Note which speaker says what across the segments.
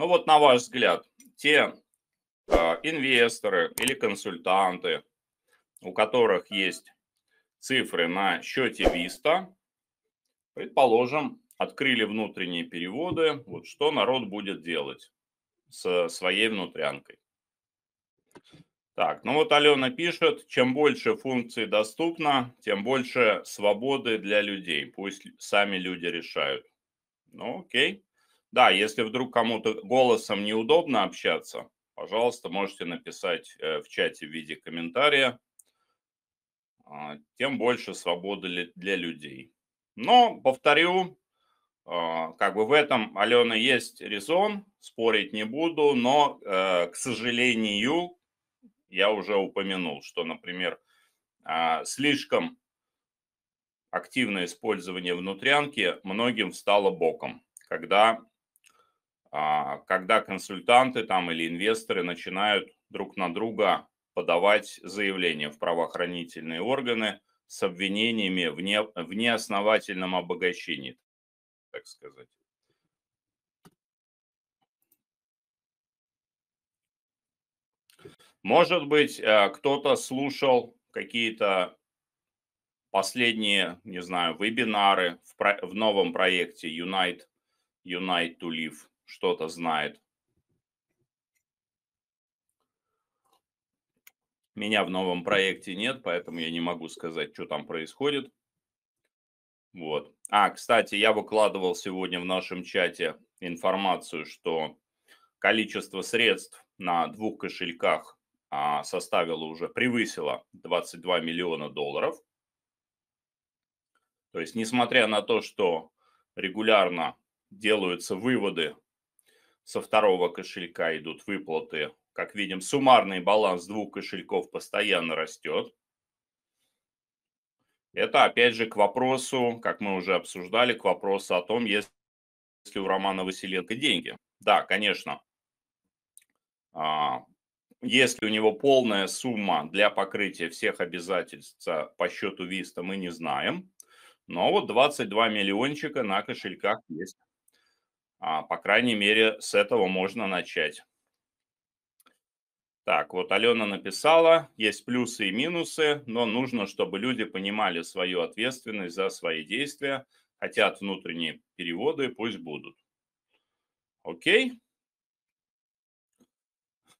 Speaker 1: Ну вот на ваш взгляд, те а, инвесторы или консультанты, у которых есть цифры на счете Виста, предположим, открыли внутренние переводы, вот что народ будет делать со своей внутрянкой. Так, ну вот Алена пишет, чем больше функций доступно, тем больше свободы для людей. Пусть сами люди решают. Ну окей. Да, если вдруг кому-то голосом неудобно общаться, пожалуйста, можете написать э, в чате в виде комментария. А, тем больше свободы для людей. Но, повторю, а, как бы в этом, Алена, есть резон, спорить не буду, но, э, к сожалению, я уже упомянул, что, например, а, слишком активное использование внутрянки многим стало боком, когда а, когда консультанты там или инвесторы начинают друг на друга подавать заявления в правоохранительные органы с обвинениями в, не, в неосновательном обогащении, так сказать. Может быть, э, кто-то слушал какие-то последние, не знаю, вебинары в, про- в новом проекте Unite, Unite to Live что-то знает. Меня в новом проекте нет, поэтому я не могу сказать, что там происходит. Вот. А, кстати, я выкладывал сегодня в нашем чате информацию, что количество средств на двух кошельках а, составило уже, превысило 22 миллиона долларов. То есть, несмотря на то, что регулярно делаются выводы со второго кошелька идут выплаты. Как видим, суммарный баланс двух кошельков постоянно растет. Это опять же к вопросу, как мы уже обсуждали, к вопросу о том, есть ли у Романа Василенко деньги. Да, конечно, а, если у него полная сумма для покрытия всех обязательств по счету Виста, мы не знаем. Но вот 22 миллиончика на кошельках есть. А, по крайней мере, с этого можно начать. Так, вот Алена написала, есть плюсы и минусы, но нужно, чтобы люди понимали свою ответственность за свои действия, хотят внутренние переводы, пусть будут. Окей?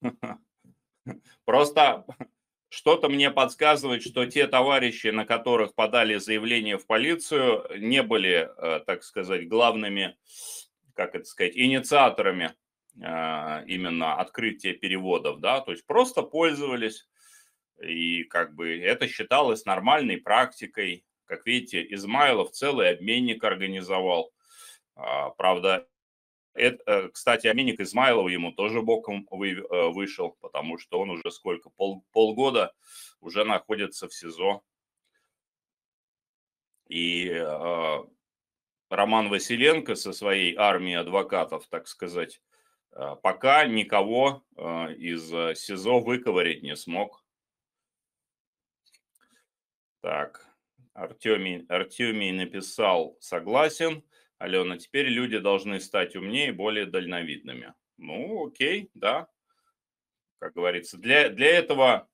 Speaker 1: Просто что-то мне подсказывает, что те товарищи, на которых подали заявление в полицию, не были, э, так сказать, главными как это сказать, инициаторами а, именно открытия переводов, да, то есть просто пользовались, и как бы это считалось нормальной практикой. Как видите, Измайлов целый обменник организовал. А, правда, это, э, кстати, обменник Измайлова ему тоже боком э, вышел, потому что он уже сколько, пол, полгода уже находится в СИЗО. И а, Роман Василенко со своей армией адвокатов, так сказать, э, пока никого э, из э, СИЗО выковырять не смог. Так, Артемий, Артемий написал «согласен». Алена, теперь люди должны стать умнее и более дальновидными. Ну, окей, да. Как говорится, для, для этого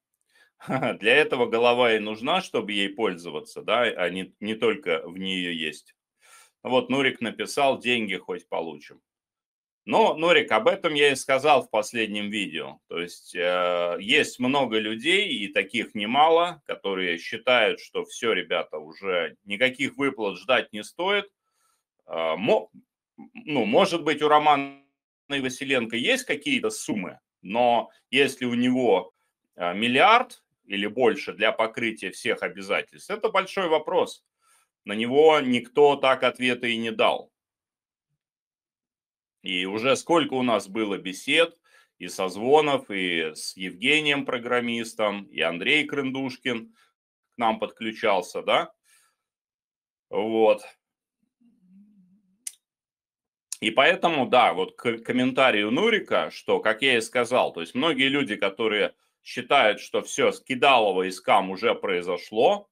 Speaker 1: для этого голова и нужна, чтобы ей пользоваться, да, а не, не только в нее есть. Вот Нурик написал, деньги хоть получим. Но, Нурик, об этом я и сказал в последнем видео. То есть э, есть много людей, и таких немало, которые считают, что все, ребята, уже никаких выплат ждать не стоит. Э, мо, ну, может быть, у Романа и Василенко есть какие-то суммы, но если у него э, миллиард или больше для покрытия всех обязательств, это большой вопрос. На него никто так ответа и не дал. И уже сколько у нас было бесед и созвонов, и с Евгением программистом, и Андрей Крындушкин к нам подключался, да? Вот. И поэтому, да, вот к комментарию Нурика, что, как я и сказал, то есть многие люди, которые считают, что все, скидалово и скам уже произошло,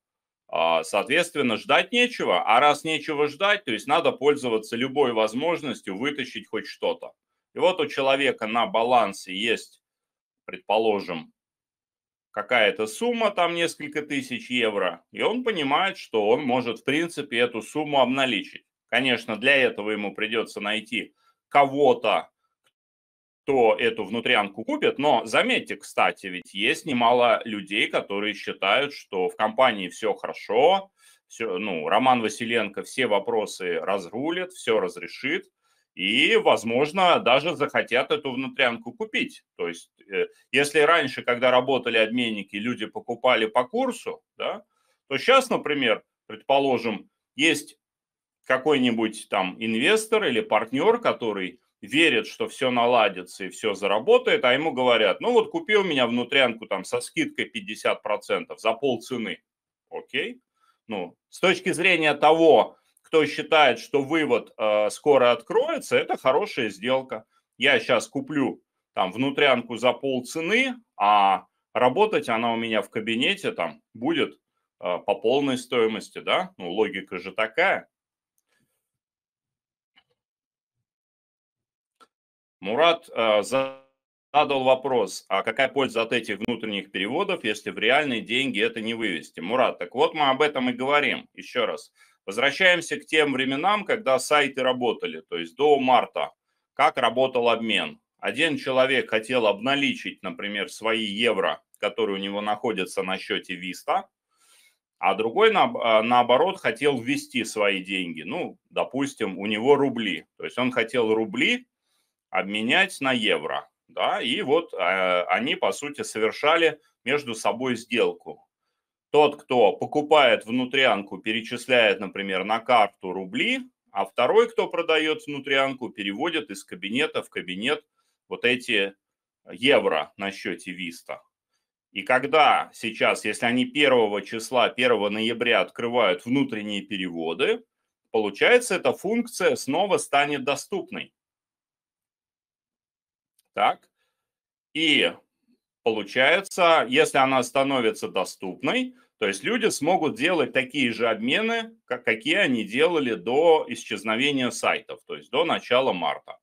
Speaker 1: а, соответственно, ждать нечего, а раз нечего ждать, то есть надо пользоваться любой возможностью вытащить хоть что-то. И вот у человека на балансе есть, предположим, какая-то сумма, там несколько тысяч евро, и он понимает, что он может, в принципе, эту сумму обналичить. Конечно, для этого ему придется найти кого-то, кто эту внутрянку купит. Но заметьте, кстати, ведь есть немало людей, которые считают, что в компании все хорошо, все, ну, Роман Василенко все вопросы разрулит, все разрешит, и, возможно, даже захотят эту внутрянку купить. То есть, э, если раньше, когда работали обменники, люди покупали по курсу, да, то сейчас, например, предположим, есть какой-нибудь там инвестор или партнер, который верит, что все наладится и все заработает, а ему говорят, ну вот купи у меня внутрянку там со скидкой 50% за полцены. Окей. Ну, с точки зрения того, кто считает, что вывод э, скоро откроется, это хорошая сделка. Я сейчас куплю там внутрянку за полцены, а работать она у меня в кабинете там будет э, по полной стоимости, да? Ну, логика же такая. Мурат э, задал вопрос, а какая польза от этих внутренних переводов, если в реальные деньги это не вывести? Мурат, так вот мы об этом и говорим. Еще раз, возвращаемся к тем временам, когда сайты работали, то есть до марта. Как работал обмен? Один человек хотел обналичить, например, свои евро, которые у него находятся на счете Виста, а другой, на, э, наоборот, хотел ввести свои деньги. Ну, допустим, у него рубли. То есть он хотел рубли обменять на евро. Да, и вот э, они, по сути, совершали между собой сделку. Тот, кто покупает внутрянку, перечисляет, например, на карту рубли, а второй, кто продает внутрянку, переводит из кабинета в кабинет вот эти евро на счете Виста. И когда сейчас, если они 1 числа, 1 ноября открывают внутренние переводы, получается, эта функция снова станет доступной. Так? И получается, если она становится доступной, то есть люди смогут делать такие же обмены, как, какие они делали до исчезновения сайтов, то есть до начала марта.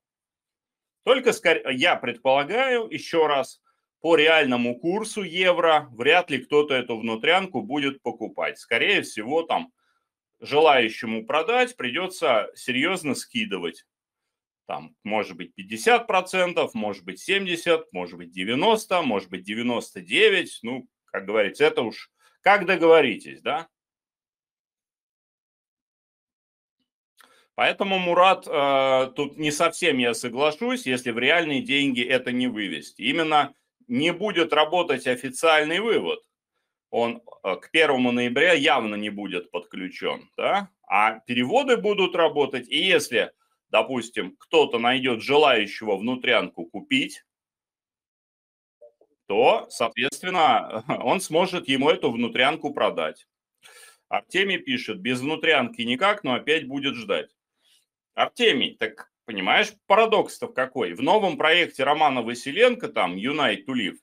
Speaker 1: Только я предполагаю, еще раз, по реальному курсу евро вряд ли кто-то эту внутрянку будет покупать. Скорее всего, там желающему продать придется серьезно скидывать там, может быть, 50%, может быть, 70%, может быть, 90%, может быть, 99%. Ну, как говорится, это уж как договоритесь, да? Поэтому, Мурат, э, тут не совсем я соглашусь, если в реальные деньги это не вывести. Именно не будет работать официальный вывод. Он э, к 1 ноября явно не будет подключен, да? А переводы будут работать, и если допустим, кто-то найдет желающего внутрянку купить, то, соответственно, он сможет ему эту внутрянку продать. Артемий пишет, без внутрянки никак, но опять будет ждать. Артемий, так понимаешь, парадокс-то какой? В новом проекте Романа Василенко, там, Юнайт Тулив, э,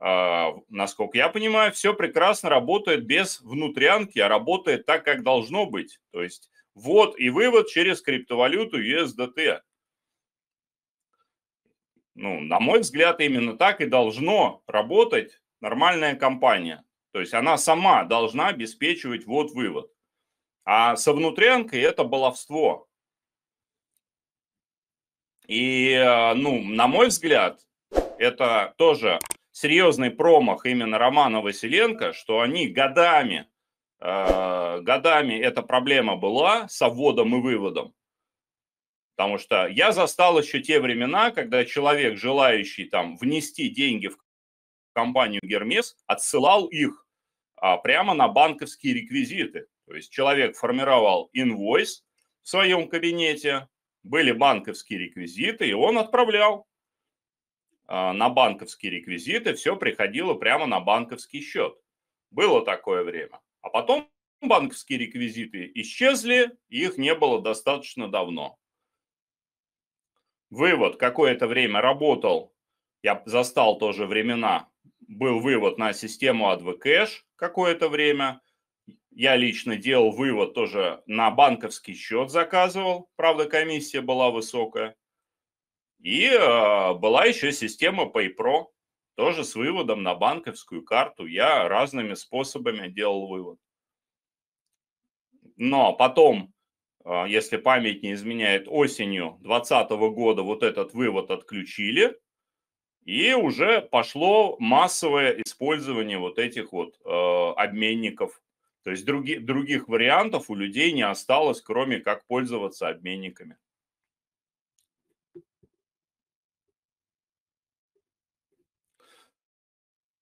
Speaker 1: а, насколько я понимаю, все прекрасно работает без внутрянки, а работает так, как должно быть. То есть вот и вывод через криптовалюту USDT. Ну, на мой взгляд, именно так и должно работать нормальная компания. То есть она сама должна обеспечивать вот вывод. А со внутрянкой это баловство. И, э, ну, на мой взгляд, это тоже серьезный промах именно Романа Василенко, что они годами Э, годами эта проблема была с вводом и выводом. Потому что я застал еще те времена, когда человек, желающий там внести деньги в компанию Гермес, отсылал их а, прямо на банковские реквизиты. То есть человек формировал инвойс в своем кабинете, были банковские реквизиты, и он отправлял а, на банковские реквизиты, все приходило прямо на банковский счет. Было такое время. А потом банковские реквизиты исчезли, их не было достаточно давно. Вывод, какое-то время работал, я застал тоже времена, был вывод на систему AdvoCash какое-то время. Я лично делал вывод тоже на банковский счет заказывал, правда комиссия была высокая. И э, была еще система PayPro, тоже с выводом на банковскую карту я разными способами делал вывод. Но потом, а, если память не изменяет, осенью 2020 года вот этот вывод отключили, и уже пошло массовое использование вот этих вот э, обменников. То есть други, других вариантов у людей не осталось, кроме как пользоваться обменниками.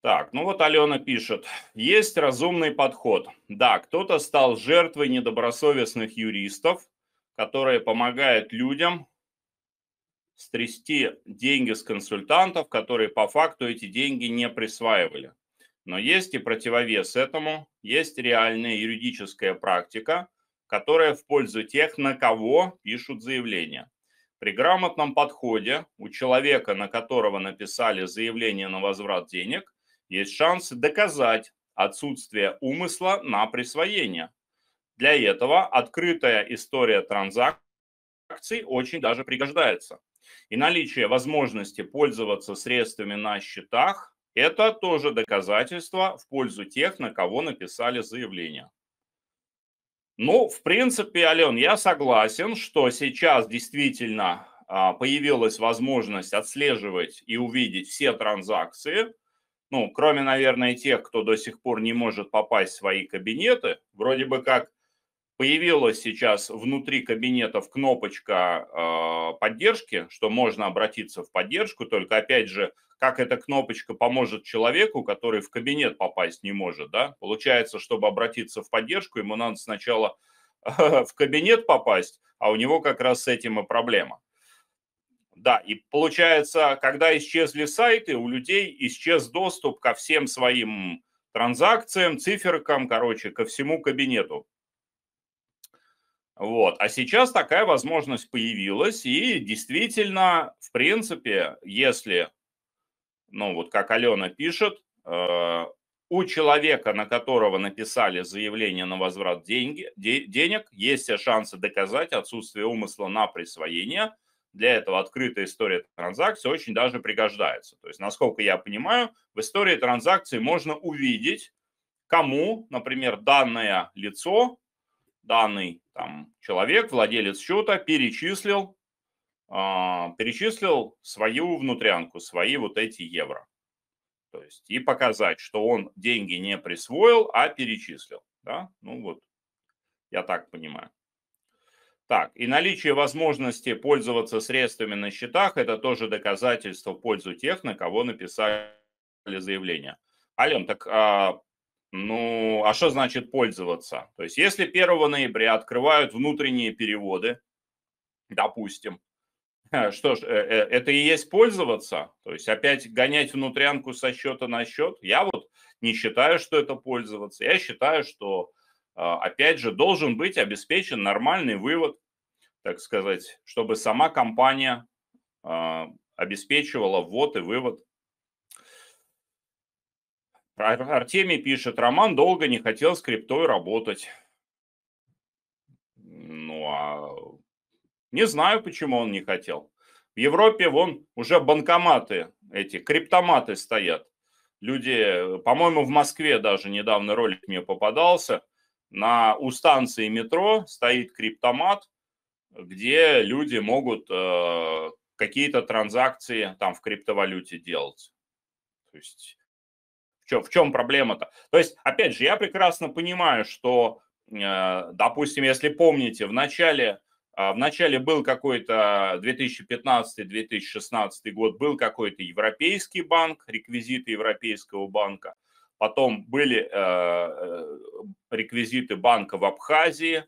Speaker 1: Так, ну вот Алена пишет. Есть разумный подход. Да, кто-то стал жертвой недобросовестных юристов, которые помогают людям стрясти деньги с консультантов, которые по факту эти деньги не присваивали. Но есть и противовес этому, есть реальная юридическая практика, которая в пользу тех, на кого пишут заявления. При грамотном подходе у человека, на которого написали заявление на возврат денег, есть шанс доказать отсутствие умысла на присвоение. Для этого открытая история транзакций очень даже пригождается. И наличие возможности пользоваться средствами на счетах – это тоже доказательство в пользу тех, на кого написали заявление. Ну, в принципе, Ален, я согласен, что сейчас действительно а, появилась возможность отслеживать и увидеть все транзакции, ну, кроме, наверное, тех, кто до сих пор не может попасть в свои кабинеты, вроде бы как появилась сейчас внутри кабинетов кнопочка э, поддержки, что можно обратиться в поддержку, только опять же, как эта кнопочка поможет человеку, который в кабинет попасть не может, да? Получается, чтобы обратиться в поддержку, ему надо сначала в кабинет попасть, а у него как раз с этим и проблема. Да, и получается, когда исчезли сайты, у людей исчез доступ ко всем своим транзакциям, циферкам, короче, ко всему кабинету. Вот. А сейчас такая возможность появилась, и действительно, в принципе, если, ну вот как Алена пишет, э, у человека, на которого написали заявление на возврат деньги, де, денег, есть все шансы доказать отсутствие умысла на присвоение – для этого открытая история транзакции очень даже пригождается. То есть, насколько я понимаю, в истории транзакции можно увидеть, кому, например, данное лицо, данный там, человек, владелец счета, перечислил, э, перечислил свою внутрянку, свои вот эти евро. То есть и показать, что он деньги не присвоил, а перечислил. Да? Ну вот, я так понимаю. Так, и наличие возможности пользоваться средствами на счетах – это тоже доказательство в пользу тех, на кого написали заявление. Ален, так а, ну, а что значит пользоваться? То есть, если 1 ноября открывают внутренние переводы, допустим, что ж, э, э, это и есть пользоваться? То есть, опять гонять внутрянку со счета на счет? Я вот не считаю, что это пользоваться. Я считаю, что а, опять же, должен быть обеспечен нормальный вывод, так сказать, чтобы сама компания а, обеспечивала ввод и вывод. Артемий пишет, Роман долго не хотел с криптой работать. Ну, а не знаю, почему он не хотел. В Европе вон уже банкоматы эти, криптоматы стоят. Люди, по-моему, в Москве даже недавно ролик мне попадался – на, у станции метро стоит криптомат, где люди могут э, какие-то транзакции там в криптовалюте делать. То есть в чем, в чем проблема-то? То есть, опять же, я прекрасно понимаю, что, э, допустим, если помните, в начале, э, в начале был какой-то 2015-2016 год, был какой-то европейский банк, реквизиты европейского банка – потом были э, э, реквизиты банка в Абхазии,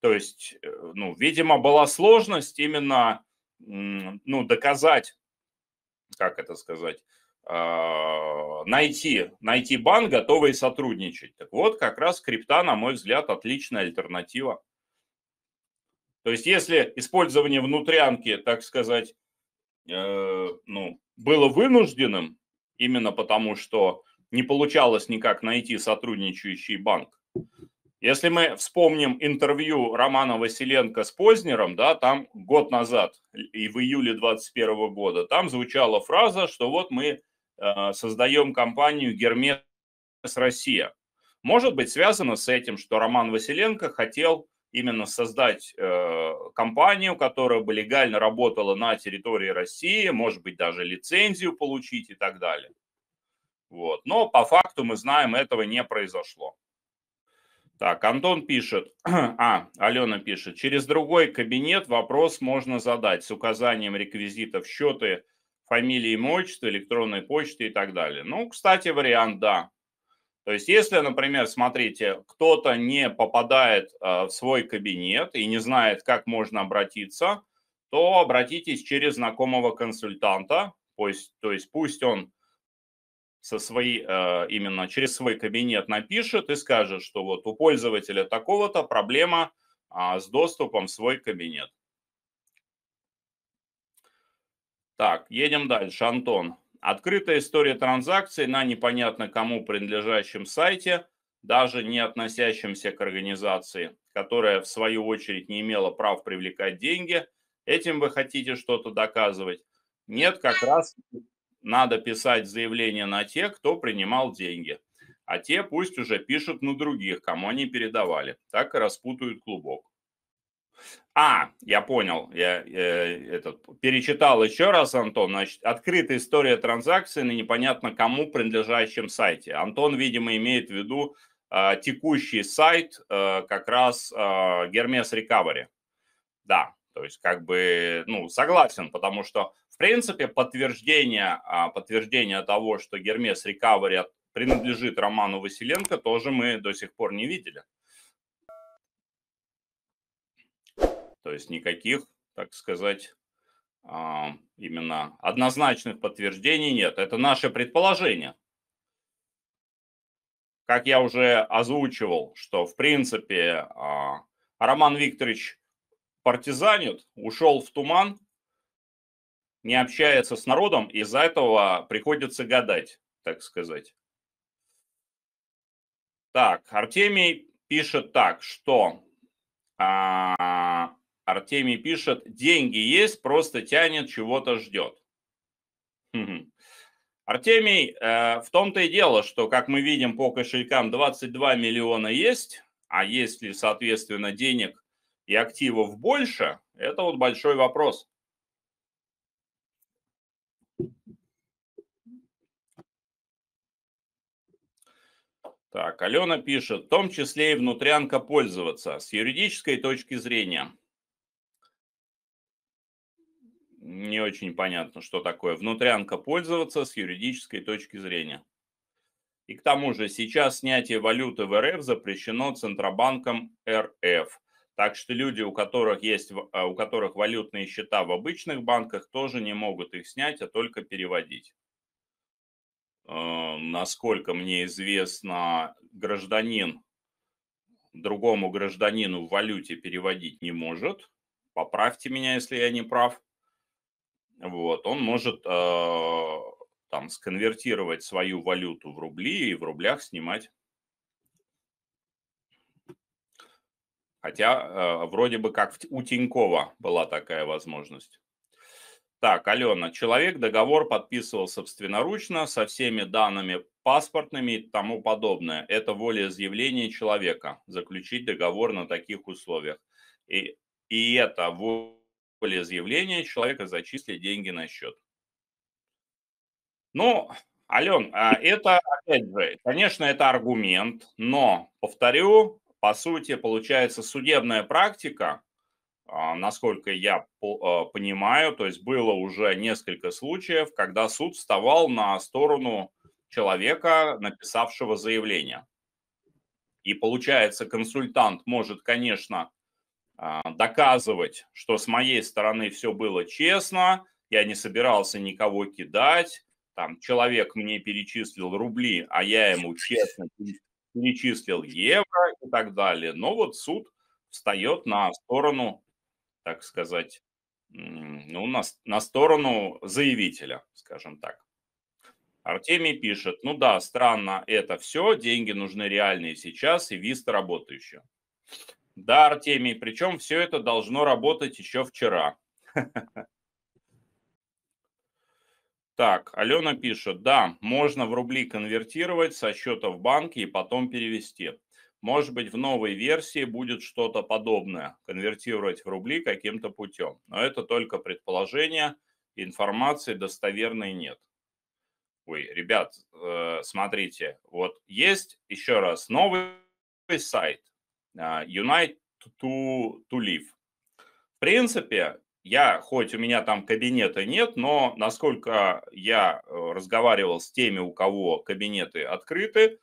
Speaker 1: то есть, э, ну, видимо, была сложность именно, ну, доказать, как это сказать, найти, найти банк, готовый сотрудничать. Так вот, как раз крипта, на мой взгляд, отличная альтернатива. То есть, если использование внутрянки, так сказать, ну, было вынужденным, именно потому что не получалось никак найти сотрудничающий банк. Если мы вспомним интервью Романа Василенко с Познером, да, там год назад, и в июле 2021 года, там звучала фраза, что вот мы э, создаем компанию «Гермес Россия». Может быть, связано с этим, что Роман Василенко хотел именно создать э, компанию, которая бы легально работала на территории России, может быть, даже лицензию получить и так далее. Вот. Но по факту мы знаем, этого не произошло. Так, Антон пишет, а, Алена пишет, через другой кабинет вопрос можно задать с указанием реквизитов счеты, фамилии, имущества, электронной почты и так далее. Ну, кстати, вариант, да. То есть, если, например, смотрите, кто-то не попадает а, в свой кабинет и не знает, как можно обратиться, то обратитесь через знакомого консультанта, то есть, то есть пусть он со своей, э, именно через свой кабинет напишет и скажет, что вот у пользователя такого-то проблема а, с доступом в свой кабинет. Так, едем дальше. Антон. Открытая история транзакций на непонятно кому принадлежащем сайте, даже не относящемся к организации, которая в свою очередь не имела прав привлекать деньги. Этим вы хотите что-то доказывать? Нет, как раз надо писать заявление на тех, кто принимал деньги. А те пусть уже пишут на других, кому они передавали. Так и распутают клубок. А, я понял, я э, этот, перечитал еще раз, Антон. Значит, открытая история транзакции на непонятно кому принадлежащем сайте. Антон, видимо, имеет в виду э, текущий сайт э, как раз э, Hermes Recovery. Да, то есть как бы, ну, согласен, потому что в принципе, подтверждение, а, подтверждение того, что Гермес Рекавери принадлежит Роману Василенко, тоже мы до сих пор не видели. То есть никаких, так сказать, а, именно однозначных подтверждений нет. Это наше предположение. Как я уже озвучивал, что в принципе а, Роман Викторович партизанит, ушел в туман, не общается с народом, из-за этого приходится гадать, так сказать. Так, Артемий пишет так, что а, Артемий пишет, деньги есть, просто тянет, чего-то ждет. Артемий, э, в том-то и дело, что, как мы видим по кошелькам, 22 миллиона есть, а есть ли, соответственно, денег и активов больше, это вот большой вопрос. Так, Алена пишет, в том числе и внутрянка пользоваться с юридической точки зрения. Не очень понятно, что такое внутрянка пользоваться с юридической точки зрения. И к тому же сейчас снятие валюты в РФ запрещено Центробанком РФ. Так что люди, у которых есть, а, у которых валютные счета в обычных банках, тоже не могут их снять, а только переводить. Э, насколько мне известно, гражданин другому гражданину в валюте переводить не может. Поправьте меня, если я не прав. Вот, он может э, там сконвертировать свою валюту в рубли и в рублях снимать. Хотя э, вроде бы как у Тинькова была такая возможность. Так, Алена, человек договор подписывал собственноручно со всеми данными паспортными и тому подобное. Это волеизъявление человека, заключить договор на таких условиях. И, и это волеизъявление человека зачислить деньги на счет. Ну, Ален, а это, опять же, конечно, это аргумент, но, повторю, по сути, получается судебная практика – а, насколько я а, понимаю, то есть было уже несколько случаев, когда суд вставал на сторону человека, написавшего заявление. И получается, консультант может, конечно, а, доказывать, что с моей стороны все было честно, я не собирался никого кидать, там человек мне перечислил рубли, а я ему честно перечислил евро и так далее. Но вот суд встает на сторону так сказать, ну, на, на сторону заявителя, скажем так. Артемий пишет, ну да, странно это все, деньги нужны реальные сейчас и вист работающие. Да, Артемий, причем все это должно работать еще вчера. Так, Алена пишет, да, можно в рубли конвертировать со счета в банке и потом перевести. Может быть, в новой версии будет что-то подобное, конвертировать в рубли каким-то путем. Но это только предположение, информации достоверной нет. Ой, ребят, э, смотрите, вот есть еще раз новый сайт а, Unite to, to Live. В принципе, я, хоть у меня там кабинета нет, но насколько я э, разговаривал с теми, у кого кабинеты открыты,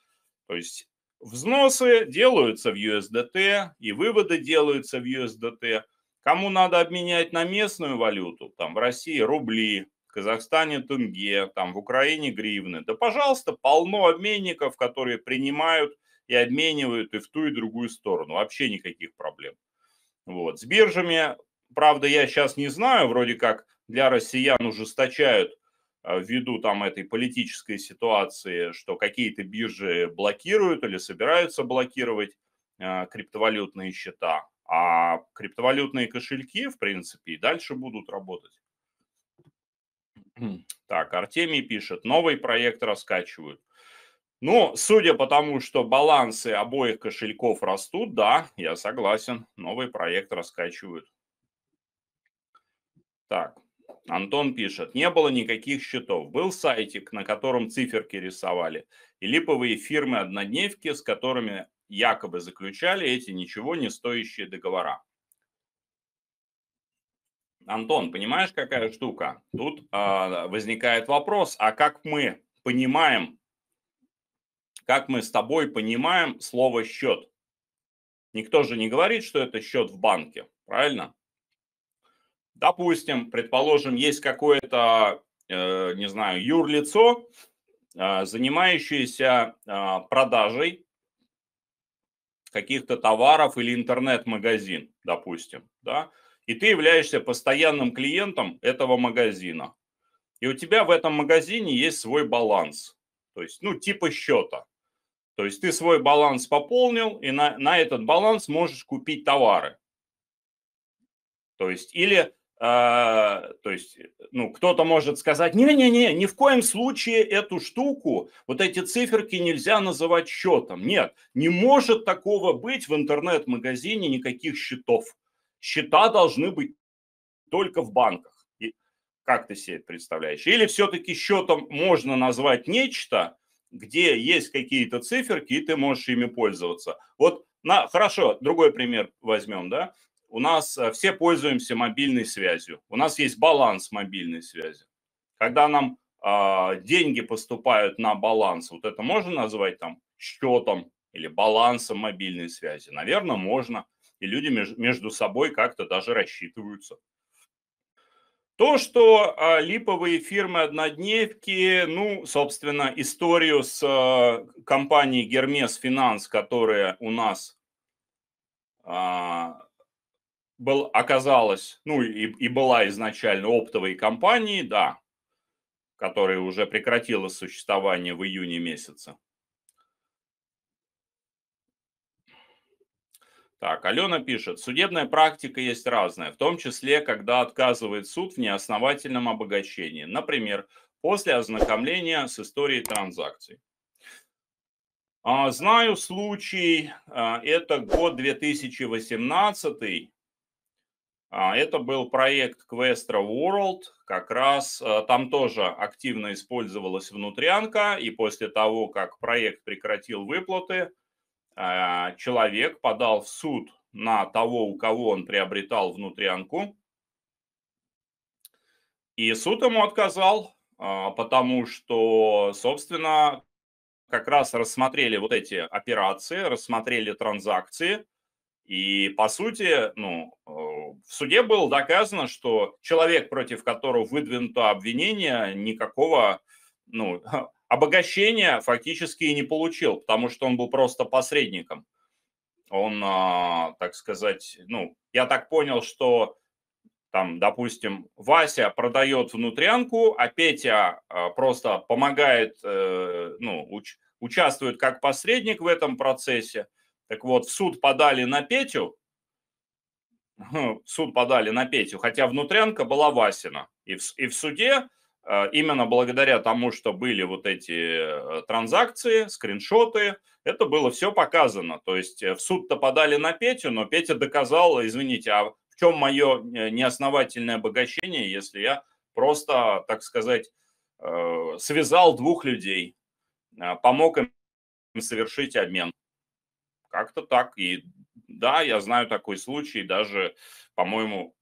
Speaker 1: то есть Взносы делаются в USDT и выводы делаются в USDT. Кому надо обменять на местную валюту, там в России рубли, в Казахстане тенге, там в Украине гривны, да пожалуйста, полно обменников, которые принимают и обменивают и в ту и другую сторону. Вообще никаких проблем. Вот. С биржами, правда, я сейчас не знаю, вроде как для россиян ужесточают Э, ввиду там этой политической ситуации, что какие-то биржи блокируют или собираются блокировать э, криптовалютные счета, а криптовалютные кошельки, в принципе, и дальше будут работать. Так, Артемий пишет, новый проект раскачивают. Ну, судя по тому, что балансы обоих кошельков растут, да, я согласен, новый проект раскачивают. Так, Антон пишет, не было никаких счетов. Был сайтик, на котором циферки рисовали, и липовые фирмы-однодневки, с которыми якобы заключали эти ничего не стоящие договора. Антон, понимаешь, какая штука? Тут э, возникает вопрос, а как мы понимаем, как мы с тобой понимаем слово счет? Никто же не говорит, что это счет в банке, правильно? Допустим, предположим, есть какое-то, э, не знаю, юрлицо, э, занимающееся э, продажей каких-то товаров или интернет-магазин, допустим, да, и ты являешься постоянным клиентом этого магазина. И у тебя в этом магазине есть свой баланс, то есть, ну, типа счета. То есть ты свой баланс пополнил, и на, на этот баланс можешь купить товары. То есть, или а, то есть, э, ну, кто-то может сказать, не-не-не, ни в коем случае эту штуку, вот эти циферки нельзя называть счетом. Нет, не может такого быть в интернет-магазине никаких счетов. Счета должны быть только в банках. И как ты себе представляешь? Или все-таки счетом можно назвать нечто, где есть какие-то циферки, и ты можешь ими пользоваться. Вот на, хорошо, другой пример возьмем, да? у нас э, все пользуемся мобильной связью. У нас есть баланс мобильной связи. Когда нам э, деньги поступают на баланс, вот это можно назвать там счетом или балансом мобильной связи? Наверное, можно. И люди между собой как-то даже рассчитываются. То, что э, липовые фирмы однодневки, ну, собственно, историю с э, компанией Гермес Финанс, которая у нас э, был, оказалась, ну и, и была изначально оптовой компанией, да, которая уже прекратила существование в июне месяце. Так, Алена пишет, судебная практика есть разная, в том числе, когда отказывает суд в неосновательном обогащении. Например, после ознакомления с историей транзакций. А, Знаю случай, а, это год 2018, а, это был проект Questra World, как раз э, там тоже активно использовалась внутрянка, и после того, как проект прекратил выплаты, а, человек подал в суд на того, у кого он приобретал внутрянку, и суд ему отказал, а, потому что, собственно, как раз рассмотрели вот эти операции, рассмотрели транзакции – и, по сути, ну, э, в суде было доказано, что человек, против которого выдвинуто обвинение, никакого ну, обогащения фактически и не получил, потому что он был просто посредником. Он, а, так сказать, ну, я так понял, что там, допустим, Вася продает внутрянку, а Петя а, просто помогает, э, ну, уч- участвует как посредник в этом процессе – так вот, в суд подали на Петю, хм, в суд подали на Петю, хотя внутрянка была Васина. И в, и в суде э, именно благодаря тому, что были вот эти э, транзакции, скриншоты, это было все показано. То есть э, в суд-то подали на Петю, но Петя доказал, извините, а в чем мое неосновательное обогащение, если я просто, так сказать, связал двух людей, помог им совершить обмен. Как-то так. И да, я знаю такой случай, даже, по-моему,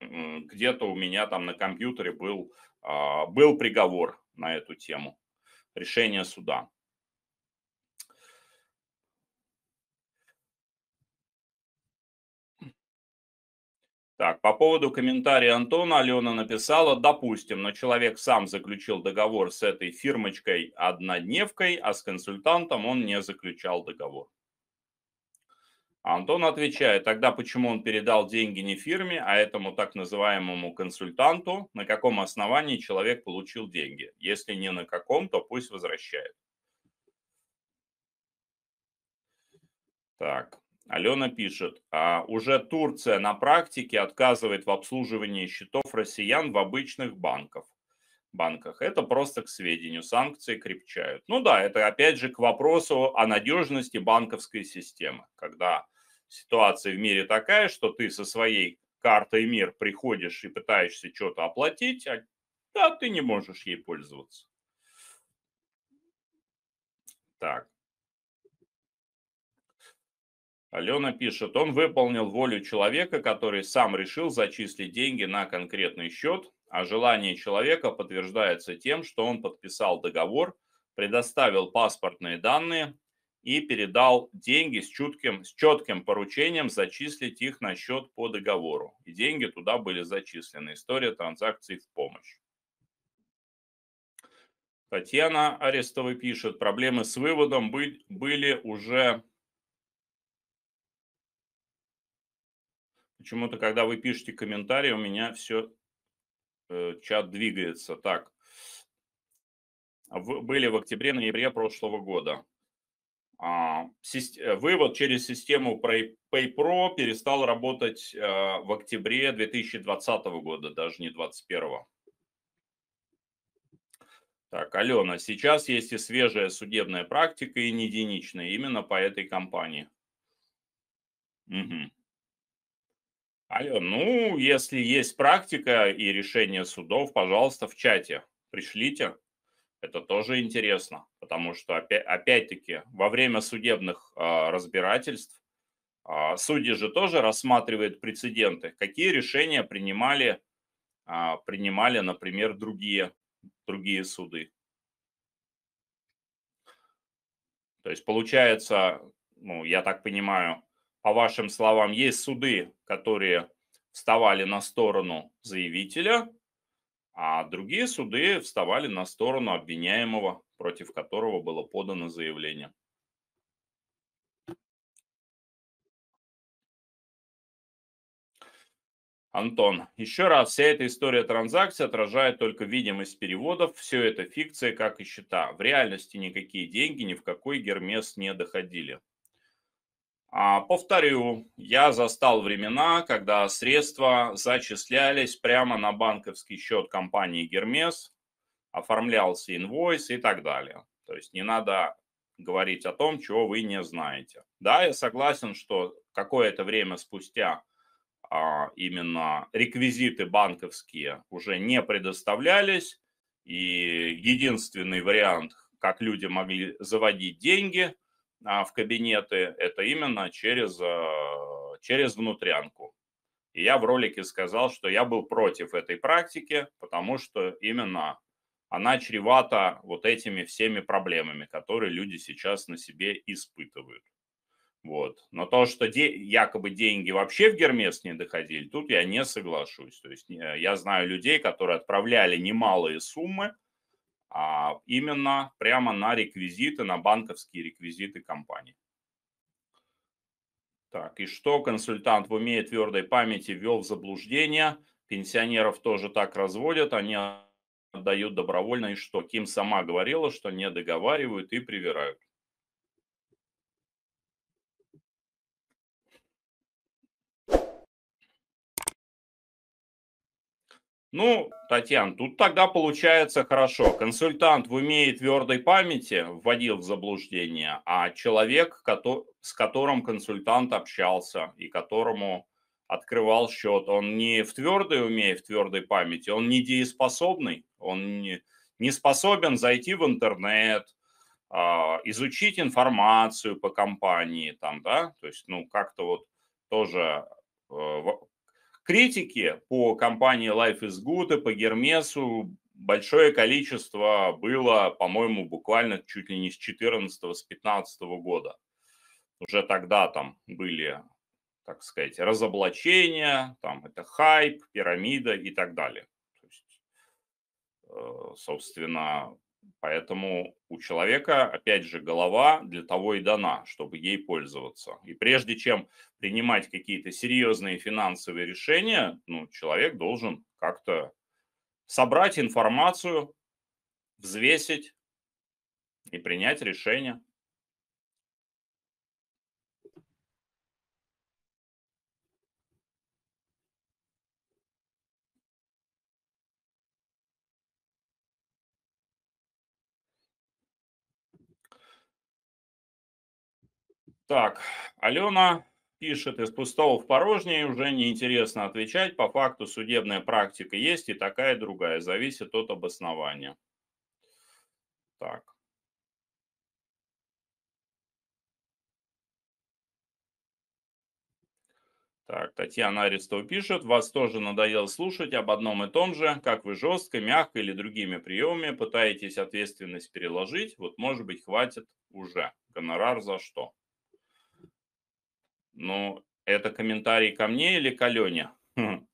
Speaker 1: где-то у меня там на компьютере был, а, был приговор на эту тему, решение суда. Так, по поводу комментария Антона, Алена написала, допустим, но человек сам заключил договор с этой фирмочкой-однодневкой, а с консультантом он не заключал договор. А Антон отвечает, тогда почему он передал деньги не фирме, а этому так называемому консультанту, на каком основании человек получил деньги. Если не на каком, то пусть возвращает. Так, Алена пишет, а уже Турция на практике отказывает в обслуживании счетов россиян в обычных банках банках. Это просто к сведению. Санкции крепчают. Ну да, это опять же к вопросу о надежности банковской системы. Когда ситуация в мире такая, что ты со своей картой МИР приходишь и пытаешься что-то оплатить, а да, ты не можешь ей пользоваться. Так. Алена пишет, он выполнил волю человека, который сам решил зачислить деньги на конкретный счет, а желание человека подтверждается тем, что он подписал договор, предоставил паспортные данные и передал деньги с чутким с четким поручением зачислить их на счет по договору. И деньги туда были зачислены. История транзакций в помощь. Татьяна Арестова пишет, проблемы с выводом были уже... Почему-то, когда вы пишете комментарии, у меня все Э, чат двигается. Так, а были в октябре-ноябре прошлого года. А, э, вывод через систему PayPro перестал работать э, в октябре 2020 года, даже не 2021. Так, Алена, сейчас есть и свежая судебная практика, и не единичная, именно по этой компании. Угу. Алло, ну, если есть практика и решение судов, пожалуйста, в чате пришлите. Это тоже интересно, потому что, опять-таки, во время судебных а, разбирательств а, судьи же тоже рассматривают прецеденты, какие решения принимали, а, принимали например, другие, другие суды. То есть, получается, ну, я так понимаю, по вашим словам, есть суды, которые вставали на сторону заявителя, а другие суды вставали на сторону обвиняемого, против которого было подано заявление. Антон, еще раз, вся эта история транзакций отражает только видимость переводов, все это фикция, как и счета. В реальности никакие деньги ни в какой гермес не доходили. А, повторю, я застал времена, когда средства зачислялись прямо на банковский счет компании Гермес, оформлялся инвойс и так далее. То есть не надо говорить о том, чего вы не знаете. Да, я согласен, что какое-то время спустя а, именно реквизиты банковские уже не предоставлялись, и единственный вариант, как люди могли заводить деньги – а, в кабинеты, это именно через, а, через внутрянку. И я в ролике сказал, что я был против этой практики, потому что именно она чревата вот этими всеми проблемами, которые люди сейчас на себе испытывают. Вот. Но то, что де- якобы деньги вообще в Гермес не доходили, тут я не соглашусь. То есть э, я знаю людей, которые отправляли немалые суммы – а именно прямо на реквизиты, на банковские реквизиты компании. Так, и что консультант в уме твердой памяти ввел в заблуждение, пенсионеров тоже так разводят, они отдают добровольно, и что? Ким сама говорила, что не договаривают и привирают. Ну, Татьяна, тут тогда получается хорошо. Консультант в уме и твердой памяти вводил в заблуждение, а человек, с которым консультант общался и которому открывал счет, он не в твердой уме и в твердой памяти, он не дееспособный, он не, не способен зайти в интернет, а, изучить информацию по компании, там, да, то есть, ну, как-то вот тоже э, критики по компании Life is Good и по Гермесу большое количество было, по-моему, буквально чуть ли не с 14 с 15 года. Уже тогда там были, так сказать, разоблачения, там это хайп, пирамида и так далее. То есть, э, собственно, Поэтому у человека, опять же, голова для того и дана, чтобы ей пользоваться. И прежде чем принимать какие-то серьезные финансовые решения, ну, человек должен как-то собрать информацию, взвесить и принять решение. Так, Алена пишет, из пустого в порожнее уже неинтересно отвечать. По факту судебная практика есть и такая и другая. Зависит от обоснования. Так. Так, Татьяна Арестова пишет, вас тоже надоело слушать об одном и том же, как вы жестко, мягко или другими приемами пытаетесь ответственность переложить, вот может быть хватит уже. Гонорар за что? Ну, это комментарий ко мне или к Алене? Хм.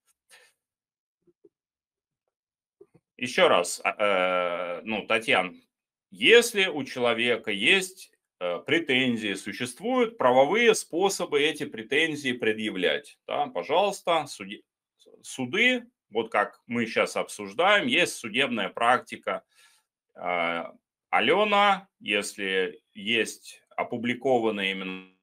Speaker 1: Еще раз, а, э, ну, Татьян, если у человека есть э, претензии, существуют правовые способы эти претензии предъявлять. Да, пожалуйста, суди, суды, вот как мы сейчас обсуждаем, есть судебная практика. Э, Алена, если есть опубликованные именно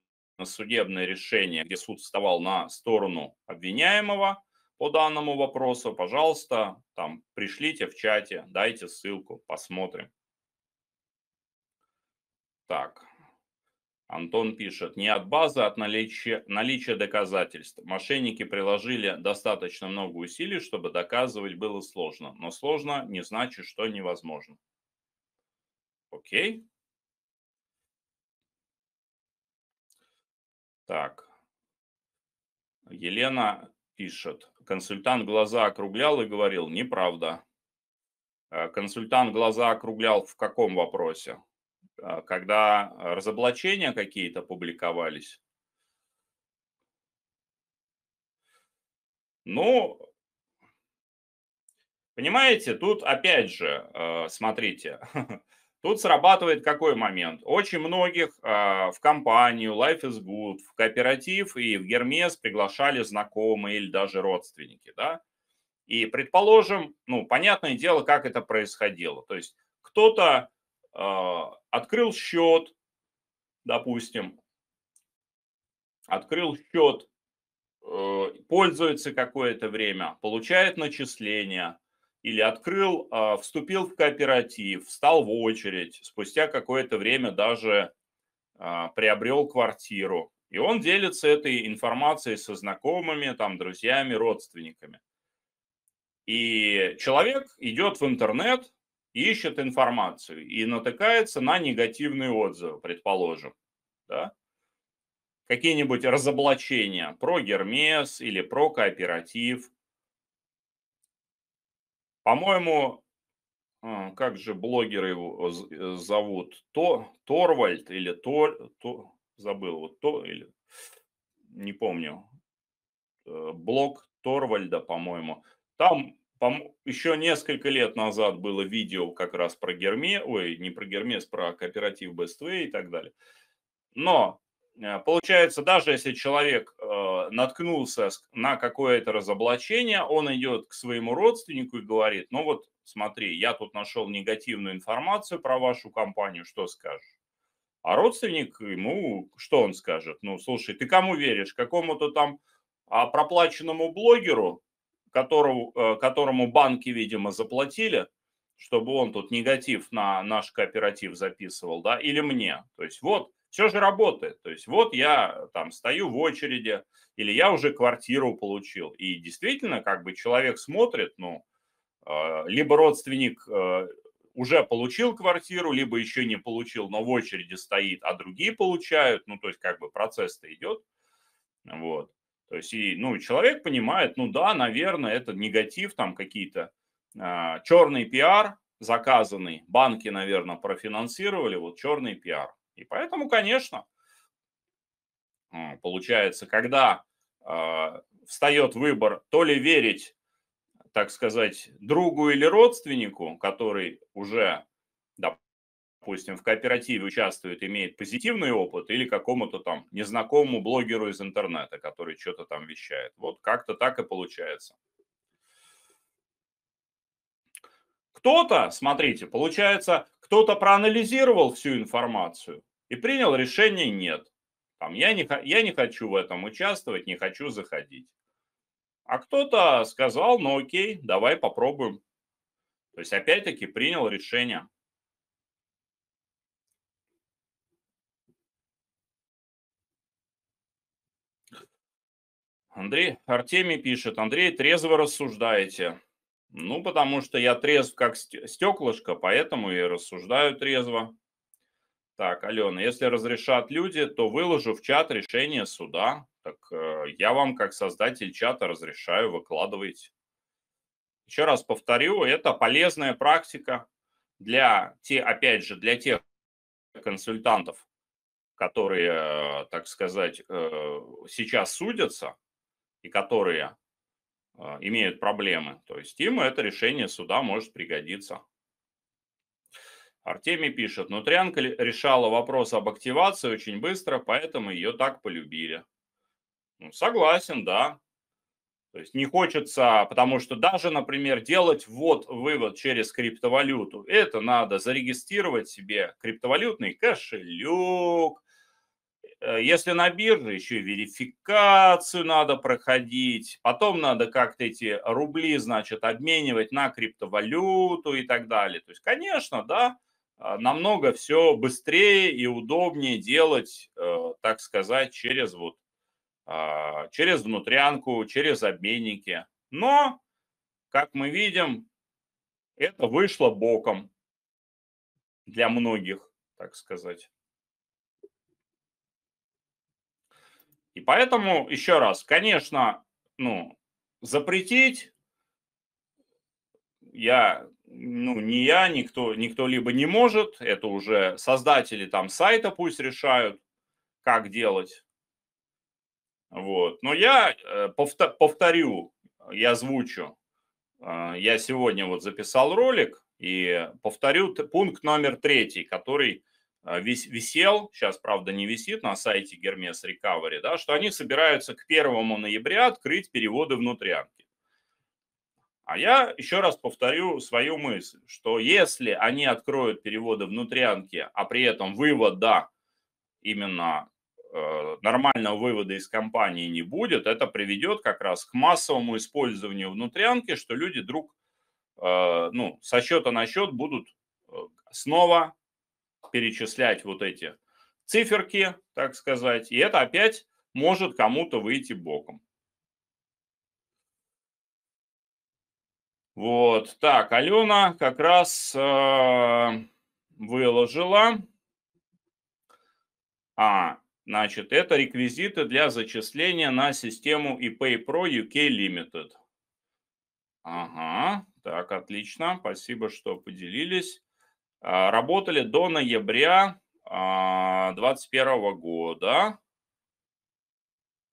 Speaker 1: судебное решение, где суд вставал на сторону обвиняемого по данному вопросу, пожалуйста, там пришлите в чате, дайте ссылку, посмотрим. Так, Антон пишет, не от базы, а от наличия, наличия доказательств. Мошенники приложили достаточно много усилий, чтобы доказывать было сложно. Но сложно не значит, что невозможно. Окей. Так. Елена пишет. Консультант глаза округлял и говорил, неправда. Э, консультант глаза округлял в каком вопросе? Э, когда разоблачения какие-то публиковались? Ну, понимаете, тут опять же, э, смотрите, Тут срабатывает какой момент? Очень многих э, в компанию Life is Good, в кооператив и в Гермес приглашали знакомые или даже родственники, да? И, предположим, ну, понятное дело, как это происходило. То есть кто-то э, открыл счет, допустим, открыл счет, э, пользуется какое-то время, получает начисления, или открыл, а, вступил в кооператив, встал в очередь, спустя какое-то время даже а, приобрел квартиру. И он делится этой информацией со знакомыми, там, друзьями, родственниками. И человек идет в интернет, ищет информацию и натыкается на негативные отзывы, предположим. Да? Какие-нибудь разоблачения про Гермес или про кооператив – по-моему, а, как же блогеры его э, э, зовут? То, Торвальд или Тор... То, забыл, вот то или... Не помню. Э, блог Торвальда, по-моему. Там по еще несколько лет назад было видео как раз про Герме, ой, не про Гермес, про кооператив Best и так далее. Но Э, получается, даже если человек э, наткнулся на какое-то разоблачение, он идет к своему родственнику и говорит, ну вот смотри, я тут нашел негативную информацию про вашу компанию, что скажешь? А родственник ему, что он скажет? Ну, слушай, ты кому веришь? Какому-то там а, проплаченному блогеру, которому, э, которому банки, видимо, заплатили, чтобы он тут негатив на наш кооператив записывал, да, или мне? То есть вот все же работает. То есть вот я там стою в очереди, или я уже квартиру получил. И действительно, как бы человек смотрит, ну, а, либо родственник а, уже получил квартиру, либо еще не получил, но в очереди стоит, а другие получают. Ну, то есть как бы процесс-то идет. Вот. То есть, и, ну, человек понимает, ну да, наверное, это негатив, там какие-то э, а, черный пиар заказанный, банки, наверное, профинансировали, вот черный пиар. И поэтому, конечно, получается, когда э, а, встает выбор то ли верить, так сказать, другу или родственнику, который уже, допустим, в кооперативе участвует, имеет позитивный опыт, или какому-то там незнакомому блогеру из интернета, который что-то там вещает. Вот как-то так и получается. Кто-то, смотрите, получается, кто-то проанализировал всю информацию и принял решение нет. Там, я, не, я не хочу в этом участвовать, не хочу заходить. А кто-то сказал, ну окей, давай попробуем. То есть опять-таки принял решение. Андрей, Артемий пишет, Андрей, трезво рассуждаете. Ну, потому что я трезв как стеклышко, поэтому и рассуждаю трезво. Так, Алена, если разрешат люди, то выложу в чат решение суда. Так э, я вам, как создатель чата, разрешаю, выкладывать. Еще раз повторю, это полезная практика для, те, опять же, для тех консультантов, которые, э, так сказать, э, сейчас судятся и которые а, имеют проблемы. То есть им это решение суда может пригодиться. Артемий пишет, Нутрянка решала вопрос об активации очень быстро, поэтому ее так полюбили. Ну, согласен, да. То есть не хочется, потому что даже, например, делать вот вывод через криптовалюту, это надо зарегистрировать себе криптовалютный кошелек, Э, если на бирже еще верификацию надо проходить, потом надо как-то эти рубли, значит, обменивать на криптовалюту и так далее. То есть, конечно, да, э, намного все быстрее и удобнее делать, э, так сказать, через вот а, через внутрянку, через обменники. Но, как мы видим, это вышло боком для многих, так сказать. И поэтому, еще раз, конечно, ну, запретить я, ну, не я, никто, никто либо не может, это уже создатели там сайта пусть решают, как делать. Вот. Но я э, повторю, я озвучу. Э, я сегодня вот записал ролик и повторю пункт номер третий, который а, висел, сейчас, правда, не висит на сайте Гермес Recovery, да, что они собираются к 1 ноября открыть переводы внутрянки. А я еще раз повторю свою мысль, что если они откроют переводы внутрянки, а при этом вывод, да, именно э, нормального вывода из компании не будет, это приведет как раз к массовому использованию внутрянки, что люди друг э, ну, со счета на счет будут э, снова перечислять вот эти циферки, так сказать, и это опять может кому-то выйти боком. Вот, так, Алена как раз э, выложила. А, значит, это реквизиты для зачисления на систему ePay Pro UK Limited. Ага, так, отлично, спасибо, что поделились. А, работали до ноября 2021 а, года.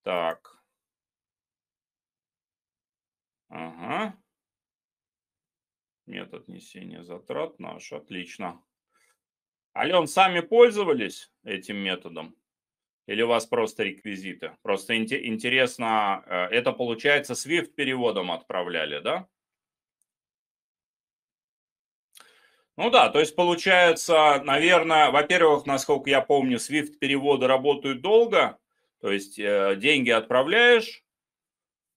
Speaker 1: Так. Ага. Нет отнесения затрат наш. Отлично. Ален, сами пользовались этим методом? Или у вас просто реквизиты? Просто интересно, э, это получается Swift переводом отправляли, да? Ну да, то есть получается, наверное, во-первых, насколько я помню, Swift переводы работают долго, то есть э, деньги отправляешь,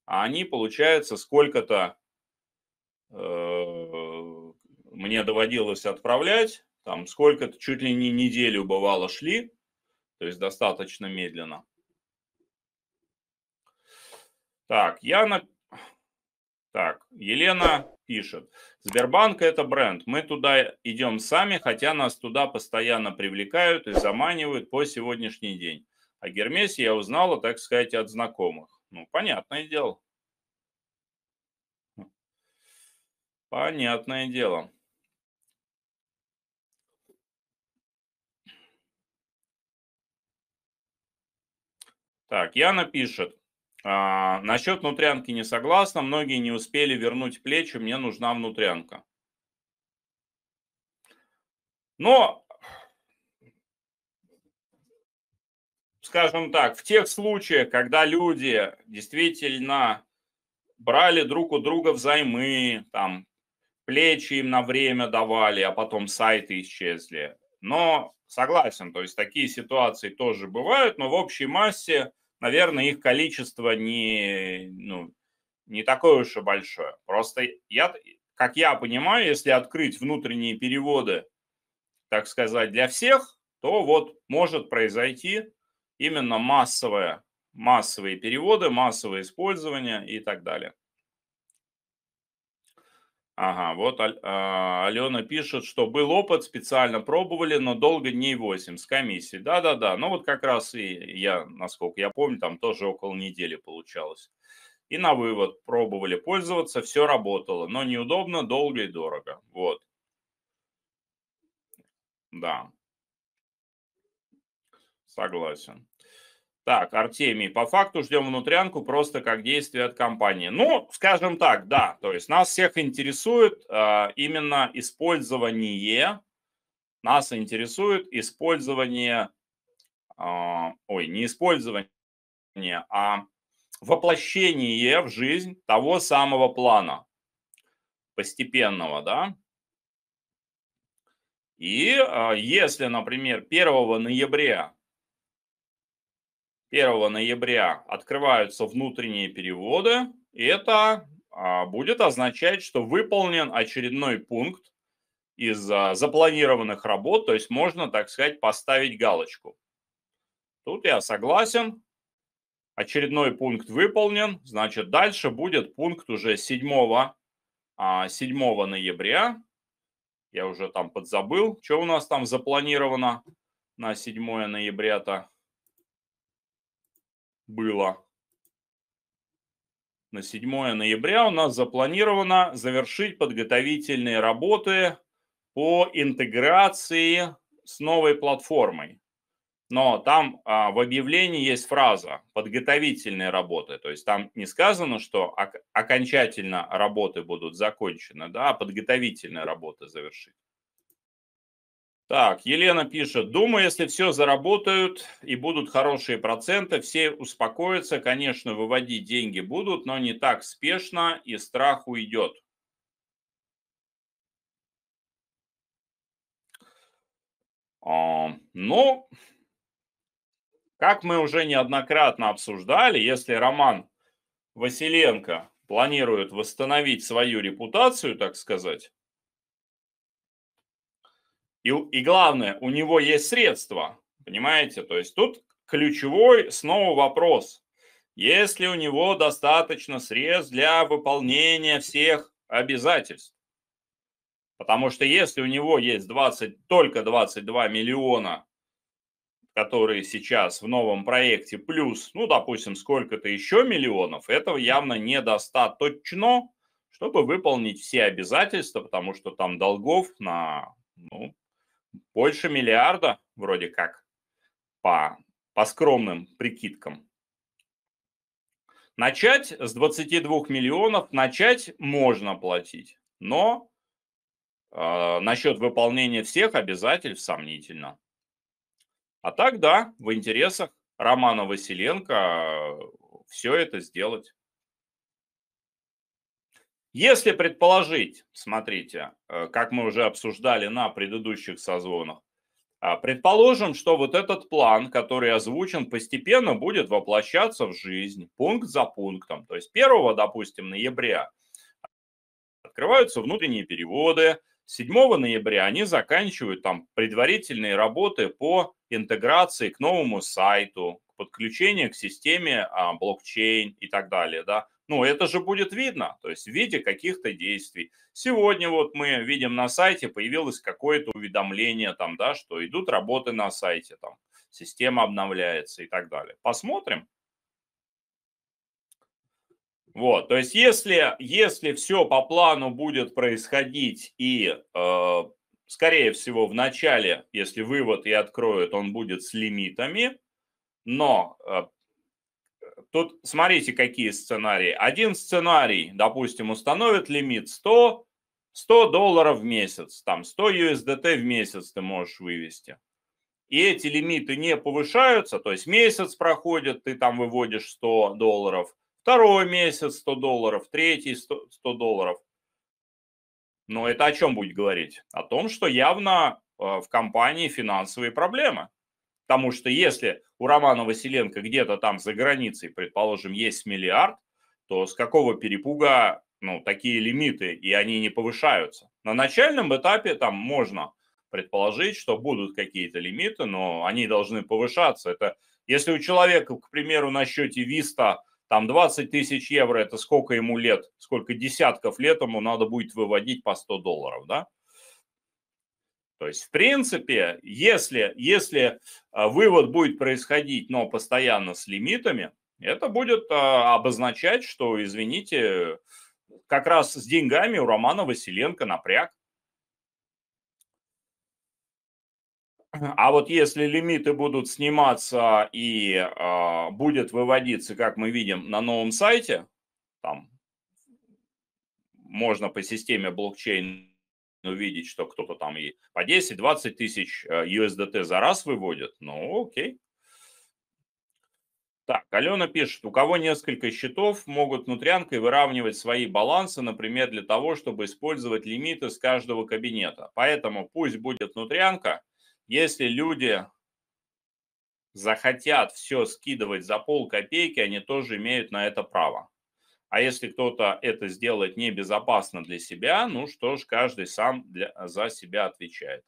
Speaker 1: а они, получается, сколько-то э, мне доводилось отправлять, там сколько-то, чуть ли не неделю бывало шли, то есть достаточно медленно. Так, я на... Так, Елена пишет. Сбербанк – это бренд. Мы туда идем сами, хотя нас туда постоянно привлекают и заманивают по сегодняшний день. О а Гермесе я узнала, так сказать, от знакомых. Ну, понятное дело. Понятное дело. Так, Яна пишет. А, насчет внутрянки не согласна. Многие не успели вернуть плечи. Мне нужна внутрянка. Но, скажем так, в тех случаях, когда люди действительно брали друг у друга взаймы, там, плечи им на время давали, а потом сайты исчезли. Но согласен, то есть такие ситуации тоже бывают, но в общей массе – наверное, их количество не, ну, не такое уж и большое. Просто я, как я понимаю, если открыть внутренние переводы, так сказать, для всех, то вот может произойти именно массовое, массовые переводы, массовое использование и так далее. Ага, вот а, Алена пишет, что был опыт, специально пробовали, но долго дней 8 с комиссией. Да-да-да, ну вот как раз и я, насколько я помню, там тоже около недели получалось. И на вывод пробовали пользоваться, все работало, но неудобно, долго и дорого. Вот. Да. Согласен. Так, Артемий, по факту ждем внутрянку просто как действие от компании. Ну, скажем так, да, то есть нас всех интересует э, именно использование, нас интересует использование, э, ой, не использование, а воплощение в жизнь того самого плана постепенного, да. И э, если, например, 1 ноября 1 ноября открываются внутренние переводы, это а, будет означать, что выполнен очередной пункт из а, запланированных работ, то есть можно, так сказать, поставить галочку. Тут я согласен, очередной пункт выполнен, значит, дальше будет пункт уже 7, 7 а, ноября, я уже там подзабыл, что у нас там запланировано на 7 ноября-то было. На 7 ноября у нас запланировано завершить подготовительные работы по интеграции с новой платформой. Но там а, в объявлении есть фраза «подготовительные работы». То есть там не сказано, что окончательно работы будут закончены, да, а подготовительные работы завершить. Так, Елена пишет, думаю, если все заработают и будут хорошие проценты, все успокоятся, конечно, выводить деньги будут, но не так спешно и страх уйдет. А, но, ну, как мы уже неоднократно обсуждали, если Роман Василенко планирует восстановить свою репутацию, так сказать, и, и главное, у него есть средства, понимаете? То есть тут ключевой снова вопрос. Если у него достаточно средств для выполнения всех обязательств, потому что если у него есть 20, только 22 миллиона, которые сейчас в новом проекте, плюс, ну, допустим, сколько-то еще миллионов, этого явно недостаточно, чтобы выполнить все обязательства, потому что там долгов на ну, больше миллиарда вроде как по, по скромным прикидкам. Начать с 22 миллионов, начать можно платить, но э, насчет выполнения всех обязательств сомнительно. А так да, в интересах Романа Василенко а, все это сделать. Если предположить, смотрите, э, как мы уже обсуждали на предыдущих созвонах, а, предположим, что вот этот план, который озвучен, постепенно будет воплощаться в жизнь пункт за пунктом. То есть 1, допустим, ноября открываются внутренние переводы, 7 ноября они заканчивают там предварительные работы по интеграции к новому сайту, подключению к системе а, блокчейн и так далее, да. Ну, это же будет видно, то есть в виде каких-то действий. Сегодня вот мы видим на сайте появилось какое-то уведомление там, да, что идут работы на сайте, там, система обновляется и так далее. Посмотрим. Вот, то есть если, если все по плану будет происходить и, э, скорее всего, в начале, если вывод и откроют, он будет с лимитами, но э, Тут смотрите, какие сценарии. Один сценарий, допустим, установит лимит 100, 100 долларов в месяц, там 100 USDT в месяц ты можешь вывести. И эти лимиты не повышаются, то есть месяц проходит, ты там выводишь 100 долларов, второй месяц 100 долларов, третий 100, 100 долларов. Но это о чем будет говорить? О том, что явно э, в компании финансовые проблемы. Потому что если у Романа Василенко где-то там за границей, предположим, есть миллиард, то с какого перепуга ну, такие лимиты, и они не повышаются. На начальном этапе там можно предположить, что будут какие-то лимиты, но они должны повышаться. Это если у человека, к примеру, на счете Виста там 20 тысяч евро, это сколько ему лет, сколько десятков лет ему надо будет выводить по 100 долларов, да? То есть, в принципе, если, если а, вывод будет происходить, но постоянно с лимитами, это будет а, обозначать, что, извините, как раз с деньгами у Романа Василенко напряг. А вот если лимиты будут сниматься и э, будет выводиться, как мы видим на новом сайте, там можно по системе блокчейн ну видеть что кто-то там и по 10-20 тысяч USDT э, за раз выводит, ну окей. Так, Алена пишет, у кого несколько счетов, могут внутрянкой выравнивать свои балансы, например, для того, чтобы использовать лимиты с каждого кабинета. Поэтому пусть будет внутрянка, если люди захотят все скидывать за пол копейки, они тоже имеют на это право. А если кто-то это сделает небезопасно для себя, ну что ж, каждый сам для, за себя отвечает.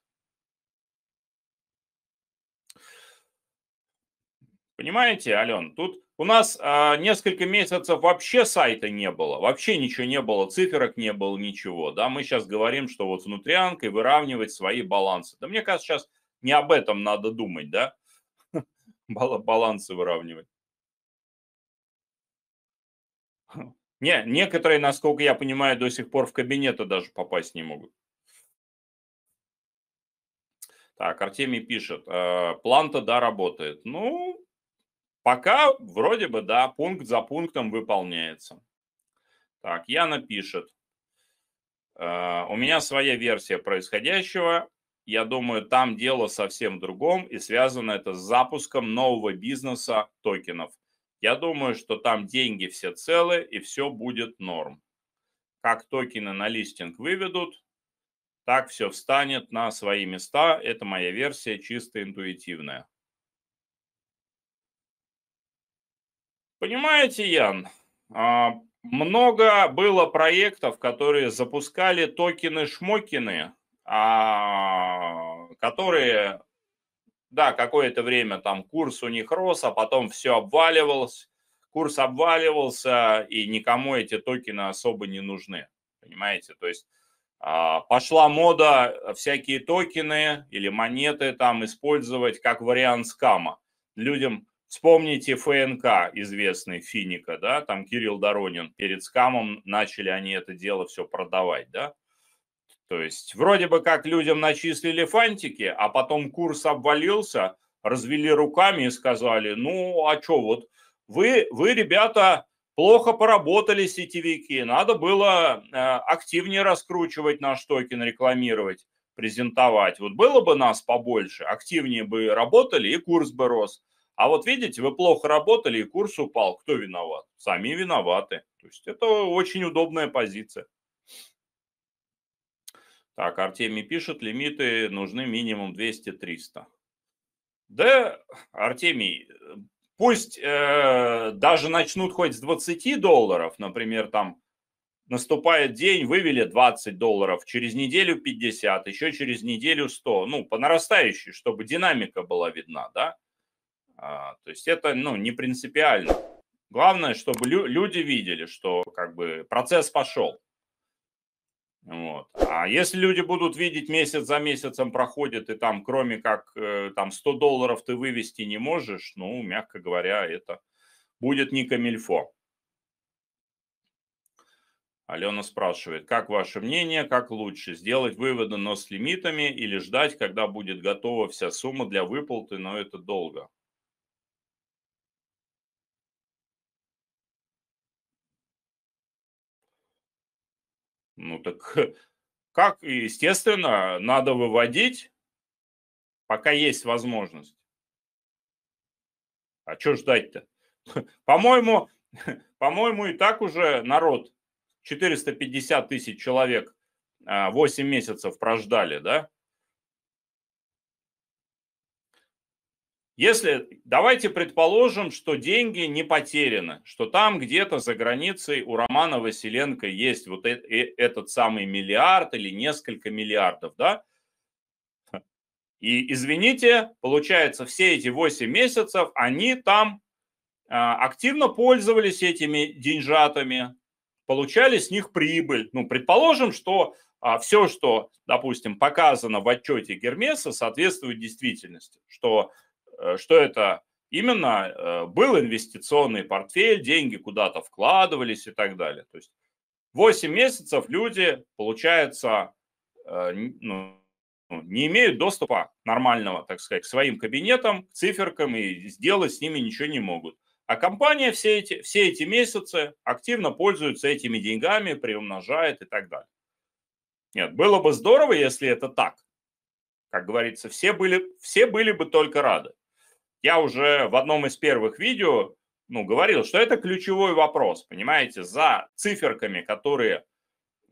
Speaker 1: Понимаете, Ален, тут у нас а, несколько месяцев вообще сайта не было, вообще ничего не было, циферок не было, ничего. Да, мы сейчас говорим, что вот внутрянкой выравнивать свои балансы. Да мне кажется, сейчас не об этом надо думать, да, балансы выравнивать. Не, некоторые, насколько я понимаю, до сих пор в кабинеты даже попасть не могут. Так, Артемий пишет, э, план-то да работает. Ну, пока вроде бы да, пункт за пунктом выполняется. Так, Яна пишет, э, у меня своя версия происходящего. Я думаю, там дело совсем другом, и связано это с запуском нового бизнеса токенов – я думаю, что там деньги все целы и все будет норм. Как токены на листинг выведут, так все встанет на свои места. Это моя версия, чисто интуитивная. Понимаете, Ян, а, много было проектов, которые запускали токены-шмокины, а, которые да, какое-то время там курс у них рос, а потом все обваливалось, курс обваливался, и никому эти токены особо не нужны, понимаете? То есть а, пошла мода э, всякие токены или монеты там использовать как вариант скама. Людям Вспомните ФНК, известный Финика, да, там Кирилл Доронин. Перед скамом начали они это дело все продавать, да. То есть вроде бы как людям начислили фантики, а потом курс обвалился, развели руками и сказали, ну а что вот, вы, вы ребята, плохо поработали сетевики, надо было э, активнее раскручивать наш токен, рекламировать, презентовать. Вот было бы нас побольше, активнее бы работали и курс бы рос. А вот видите, вы плохо работали и курс упал. Кто виноват? Сами виноваты. То есть это очень удобная позиция. Так, Артемий пишет, лимиты нужны минимум 200-300. Да, Артемий, пусть э, даже начнут хоть с 20 долларов, например, там наступает день, вывели 20 долларов, через неделю 50, еще через неделю 100, ну, по нарастающей, чтобы динамика была видна, да? А, то есть это, ну, не принципиально. Главное, чтобы лю- люди видели, что как бы процесс пошел. Вот. А если люди будут видеть месяц за месяцем проходит, и там кроме как э, там 100 долларов ты вывести не можешь, ну, мягко говоря, это будет не камильфо. Алена спрашивает, как ваше мнение, как лучше, сделать выводы, но с лимитами или ждать, когда будет готова вся сумма для выплаты, но это долго? Ну так как? Естественно, надо выводить, пока есть возможность. А что ждать-то? По-моему, по-моему, и так уже народ 450 тысяч человек 8 а, месяцев прождали, да? Если, давайте предположим, что деньги не потеряны, что там где-то за границей у Романа Василенко есть вот э, э, этот самый миллиард или несколько миллиардов, да? И извините, получается, все эти 8 месяцев они там а, активно пользовались этими деньжатами, получали с них прибыль. Ну, предположим, что а все, что, допустим, показано в отчете Гермеса, соответствует действительности, что Э, что это? Именно э, был инвестиционный портфель, деньги куда-то вкладывались и так далее. То есть 8 месяцев люди, получается, э, ну, не имеют доступа нормального, так сказать, к своим кабинетам, к циферкам и сделать с ними ничего не могут. А компания все эти, все эти месяцы активно пользуется этими деньгами, приумножает и так далее. Нет, было бы здорово, если это так. Как говорится, все были, все были бы только рады я уже в одном из первых видео ну, говорил, что это ключевой вопрос, понимаете, за циферками, которые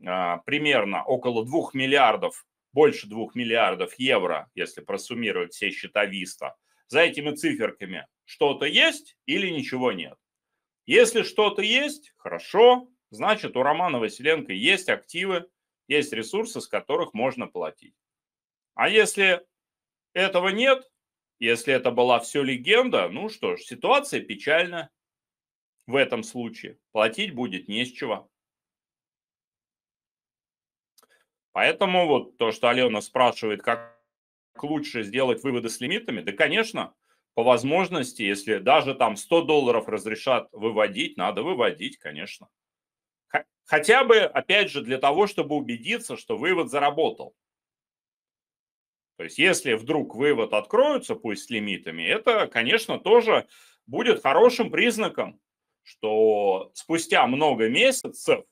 Speaker 1: э, примерно около 2 миллиардов, больше 2 миллиардов евро, если просуммировать все счета Виста, за этими циферками что-то есть или ничего нет. Если что-то есть, хорошо, значит у Романа Василенко есть активы, есть ресурсы, с которых можно платить. А если этого нет, если это была все легенда, ну что ж, ситуация печальна в этом случае. Платить будет не с чего. Поэтому вот то, что Алена спрашивает, как лучше сделать выводы с лимитами, да, конечно, по возможности, если даже там 100 долларов разрешат выводить, надо выводить, конечно. Хотя бы, опять же, для того, чтобы убедиться, что вывод заработал. То есть если вдруг вывод откроется, пусть с лимитами, это, конечно, тоже будет хорошим признаком, что спустя много месяцев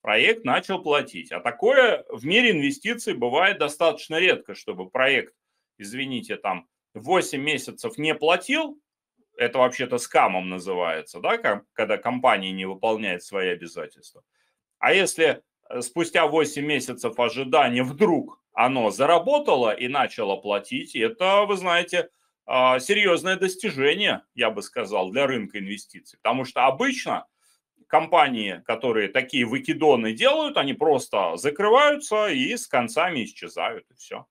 Speaker 1: проект начал платить. А такое в мире инвестиций бывает достаточно редко, чтобы проект, извините, там 8 месяцев не платил, это вообще-то скамом называется, да, когда компания не выполняет свои обязательства. А если э, спустя 8 месяцев ожидания вдруг оно заработало и начало платить, это, вы знаете, а, серьезное достижение, я бы сказал, для рынка инвестиций. Потому что обычно компании, которые такие выкидоны делают, они просто закрываются и с концами исчезают, и все.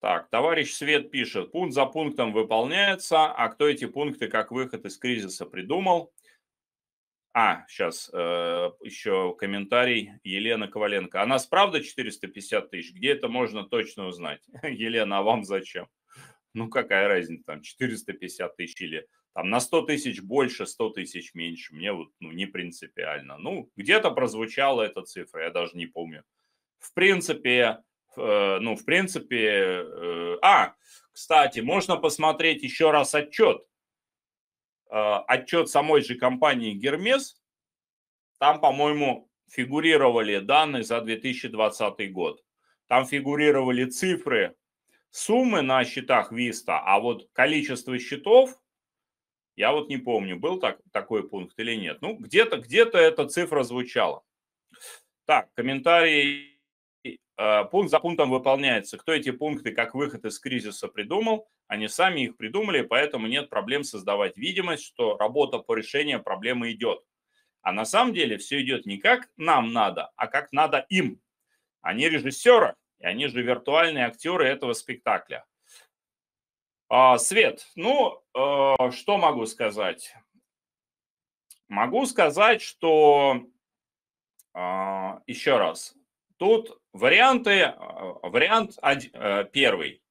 Speaker 1: Так, товарищ Свет пишет, пункт за пунктом выполняется, а кто эти пункты как выход из кризиса придумал? А, сейчас э, еще комментарий. Елена Коваленко. А нас правда 450 тысяч? Где это можно точно узнать? Елена, а вам зачем? Ну, какая разница, там 450 тысяч или там на 100 тысяч больше, 100 тысяч меньше. Мне вот ну, не принципиально. Ну, где-то прозвучала эта цифра, я даже не помню. В принципе, э, ну, в принципе... Э, а, кстати, можно посмотреть еще раз отчет Э, отчет самой же компании Гермес, там, по-моему, фигурировали данные за 2020 год. Там фигурировали цифры, суммы на счетах Виста, а вот количество счетов, я вот не помню, был так, такой пункт или нет. Ну, где-то где эта цифра звучала. Так, комментарий. Э, пункт за пунктом выполняется. Кто эти пункты как выход из кризиса придумал? Они сами их придумали, поэтому нет проблем создавать видимость, что работа по решению проблемы идет. А на самом деле все идет не как нам надо, а как надо им. Они режиссеры, и они же виртуальные актеры этого спектакля. А, Свет, ну, э, что могу сказать? Могу сказать, что э, а, еще раз, тут варианты, э, вариант один, э, первый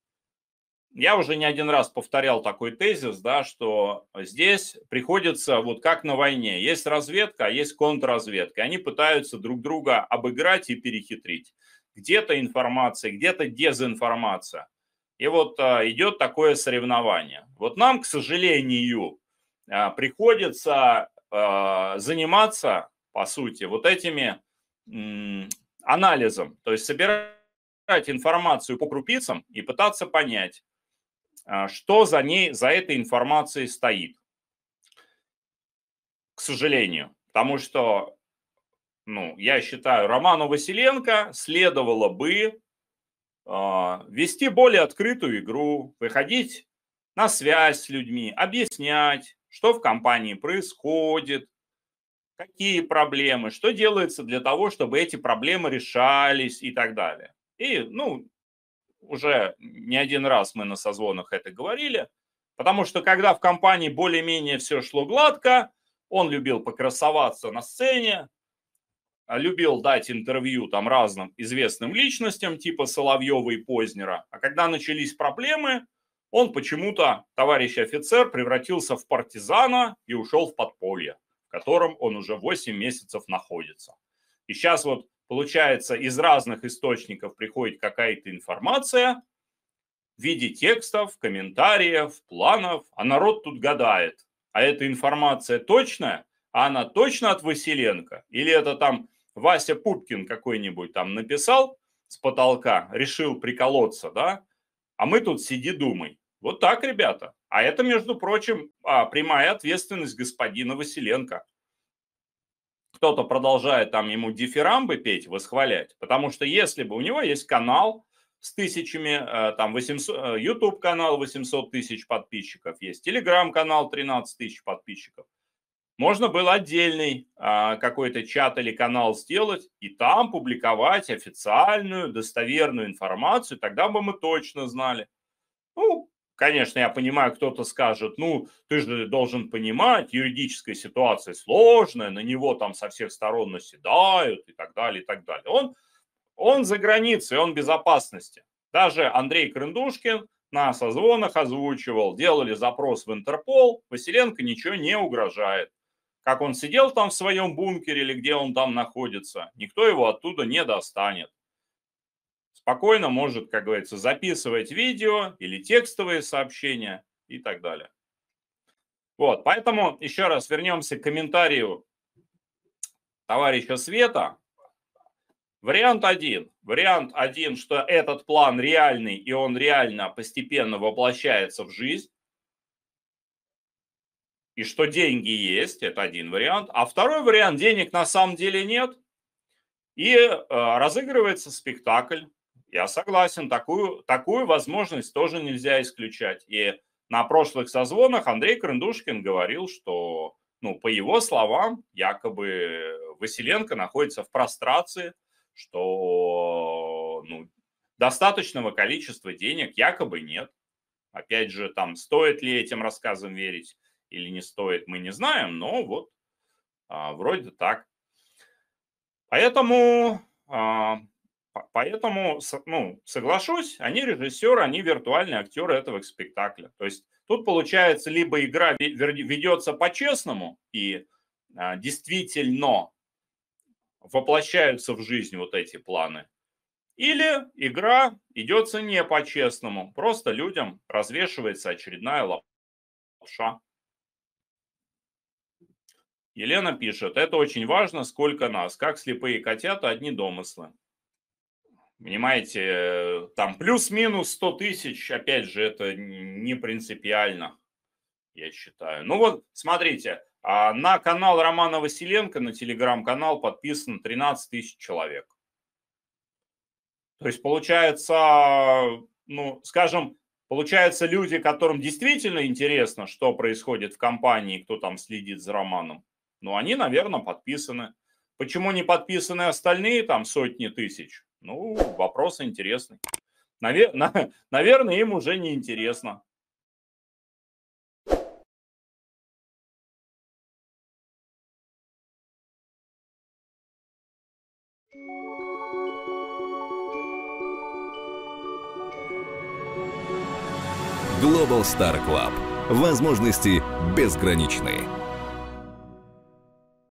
Speaker 1: я уже не один раз повторял такой тезис, да, что здесь приходится вот как на войне. Есть разведка, а есть контрразведка. Они пытаются друг друга обыграть и перехитрить. Где-то информация, где-то дезинформация. И вот а, идет такое соревнование. Вот нам, к сожалению, а, приходится а, заниматься, по сути, вот этими м, анализом. То есть собирать информацию по крупицам и пытаться понять, а что за ней, за этой информацией стоит. К сожалению, потому что, ну, я считаю, Роману Василенко следовало бы а, вести более открытую игру, выходить на связь с людьми, объяснять, что в компании происходит, какие проблемы, что делается для того, чтобы эти проблемы решались и так далее. И, ну, уже не один раз мы на созвонах это говорили, потому что когда в компании более-менее все шло гладко, он любил покрасоваться на сцене, а, любил дать интервью там разным известным личностям, типа Соловьева и Познера. А когда начались проблемы, он почему-то, товарищ офицер, превратился в партизана и ушел в подполье, в котором он уже 8 месяцев находится. И сейчас вот Получается, из разных источников приходит какая-то информация в виде текстов, комментариев, планов, а народ тут гадает. А эта информация точная? А она точно от Василенко? Или это там Вася Пупкин какой-нибудь там написал с потолка, решил приколоться, да? А мы тут сиди думай. Вот так, ребята. А это, между прочим, а, прямая ответственность господина Василенко кто-то продолжает там ему дифирамбы петь, восхвалять. Потому что если бы у него есть канал с тысячами, э, там 800, э, YouTube канал 800 тысяч подписчиков есть, Telegram канал 13 тысяч подписчиков, можно было отдельный а, какой-то чат или канал сделать и там публиковать официальную, достоверную информацию, тогда бы мы точно знали. Ну, Конечно, я понимаю, кто-то скажет, ну, ты же должен понимать, юридическая ситуация сложная, на него там со всех сторон наседают и так далее, и так далее. Он, он за границей, он в безопасности. Даже Андрей Крындушкин на созвонах озвучивал, делали запрос в Интерпол, Василенко ничего не угрожает. Как он сидел там в своем бункере или где он там находится, никто его оттуда не достанет спокойно может, как говорится, записывать видео или текстовые сообщения и так далее. Вот, поэтому еще раз вернемся к комментарию товарища Света. Вариант один. Вариант один, что этот план реальный, и он реально постепенно воплощается в жизнь. И что деньги есть, это один вариант. А второй вариант, денег на самом деле нет. И э, разыгрывается спектакль я согласен, такую, такую возможность тоже нельзя исключать. И на прошлых созвонах Андрей Крындушкин говорил, что, ну, по его словам, якобы Василенко находится в прострации, что ну, достаточного количества денег якобы нет. Опять же, там, стоит ли этим рассказам верить или не стоит, мы не знаем, но вот а, вроде так. Поэтому а, Поэтому, ну, соглашусь, они режиссеры, они виртуальные актеры этого спектакля. То есть тут получается, либо игра ведется по-честному и а, действительно воплощаются в жизнь вот эти планы, или игра идется не по-честному, просто людям развешивается очередная лапша. Елена пишет, это очень важно, сколько нас, как слепые котята, одни домыслы. Понимаете, там плюс-минус 100 тысяч, опять же, это не принципиально, я считаю. Ну вот, смотрите, а, на канал Романа Василенко, на телеграм-канал подписано 13 тысяч человек. То есть получается, ну, скажем, получается люди, которым действительно интересно, что происходит в компании, кто там следит за Романом, ну, они, наверное, подписаны. Почему не подписаны остальные там сотни тысяч? Ну, вопрос интересный. Навер... На... Наверное, им уже не интересно. Global Star Club. Возможности безграничные.